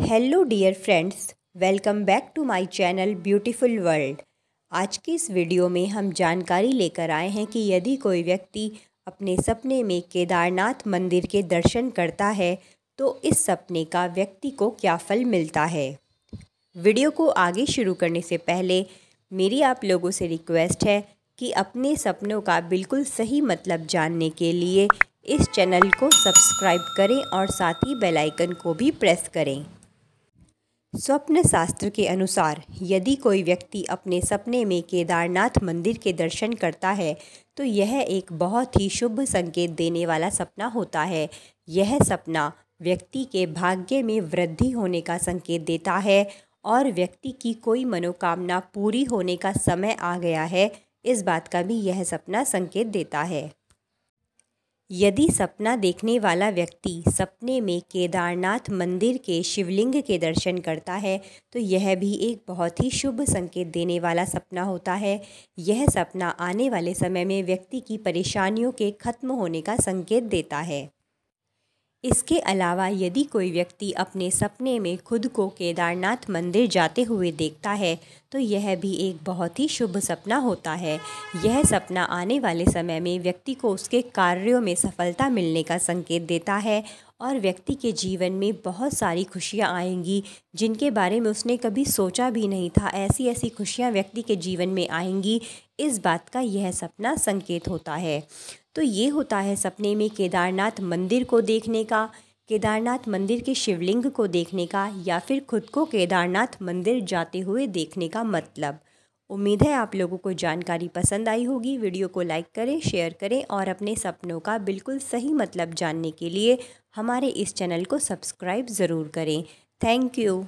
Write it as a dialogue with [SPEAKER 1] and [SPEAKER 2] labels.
[SPEAKER 1] hello dear friends welcome back to my channel beautiful world आज की इस video में हम जानकारी लेकर आए हैं कि यदि कोई व्यक्ति अपने सपने में केदारनाथ मंदिर के दर्शन करता है तो इस सपने का व्यक्ति को क्या फल मिलता है वीडियो को आगे शुरू करने से पहले मेरी आप लोगों से रिक्वेस्ट है कि अपने सपनों का बिल्कुल सही मतलब जानने के लिए इस चैनल को सब्सक्राइब करें और साथ ही बेल आइकन को भी प्रेस करें स्वप्न शास्त्र के अनुसार यदि कोई व्यक्ति अपने सपने में केदारनाथ मंदिर के दर्शन करता है तो यह एक बहुत ही शुभ संकेत देने वाला सपना होता है यह सपना व्यक्ति के भाग्य में वृद्धि होने का संकेत देता है और व्यक्ति की कोई मनोकामना पूरी होने का समय आ गया है इस बात का भी यह सपना संकेत देता है यदि सपना देखने वाला व्यक्ति सपने में केदारनाथ मंदिर के शिवलिंग के दर्शन करता है तो यह भी एक बहुत ही शुभ संकेत देने वाला सपना होता है यह सपना आने वाले समय में व्यक्ति की परेशानियों के खत्म होने का संकेत देता है इसके अलावा यदि कोई व्यक्ति अपने सपने में खुद को केदारनाथ मंदिर जाते हुए देखता है तो यह भी एक बहुत ही शुभ सपना होता है यह सपना आने वाले समय में व्यक्ति को उसके कार्यों में सफलता मिलने का संकेत देता है और व्यक्ति के जीवन में बहुत सारी खुशियाँ आएंगी जिनके बारे में उसने कभी सोचा भी नहीं था ऐसी ऐसी खुशियाँ व्यक्ति के जीवन में आएंगी इस बात का यह सपना संकेत होता है तो ये होता है सपने में केदारनाथ मंदिर को देखने का केदारनाथ मंदिर के शिवलिंग को देखने का या फिर खुद को केदारनाथ मंदिर जाते हुए देखने का मतलब उम्मीद है आप लोगों को जानकारी पसंद आई होगी वीडियो को लाइक करें शेयर करें और अपने सपनों का बिल्कुल सही मतलब जानने के लिए हमारे इस चैनल को सब्सक्राइब ज़रूर करें थैंक यू